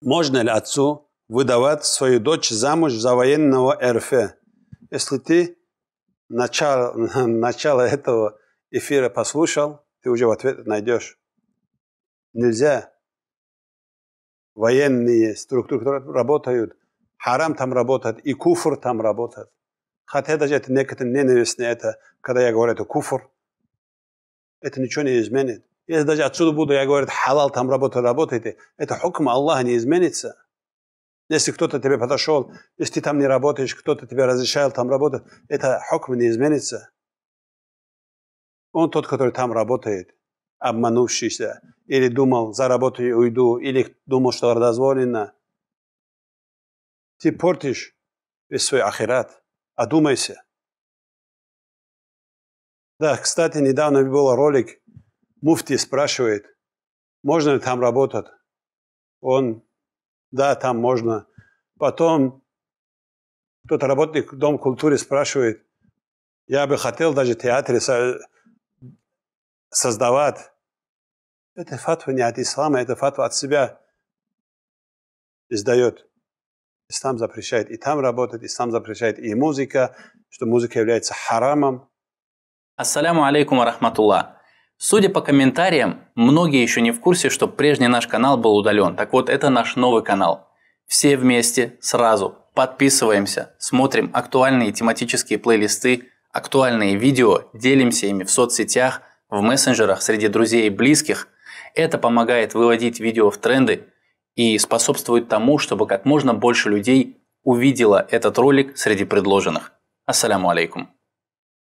Можно ли отцу выдавать свою дочь замуж за военного РФ? Если ты начало, начало этого эфира послушал, ты уже в ответ найдешь. Нельзя. Военные структуры которые работают, харам там работает, и куфр там работает. Хотя даже это некоторые ненавистные, это, когда я говорю, это куфр, это ничего не изменит. Если даже отсюда буду, я говорю, халал, там работа, работайте. Это хукм Аллаха не изменится. Если кто-то тебе подошел, если ты там не работаешь, кто-то тебе разрешал там работать, это хукм не изменится. Он тот, который там работает, обманувшийся, или думал, заработаю и уйду, или думал, что дозволено. Ты портишь весь свой ахират. Одумайся. Да, кстати, недавно был ролик, Муфти спрашивает, можно ли там работать? Он, да, там можно. Потом кто-то работник Дом культуры спрашивает, я бы хотел даже театре создавать. Это фатва не от ислама, это фатва от себя издает. Ислам запрещает и там работать, ислам запрещает и музыка, что музыка является харамом. Ассаляму алейкум ва рахматуллах. Судя по комментариям, многие еще не в курсе, что прежний наш канал был удален. Так вот, это наш новый канал. Все вместе, сразу. Подписываемся, смотрим актуальные тематические плейлисты, актуальные видео, делимся ими в соцсетях, в мессенджерах, среди друзей и близких. Это помогает выводить видео в тренды и способствует тому, чтобы как можно больше людей увидела этот ролик среди предложенных. Ассаляму алейкум.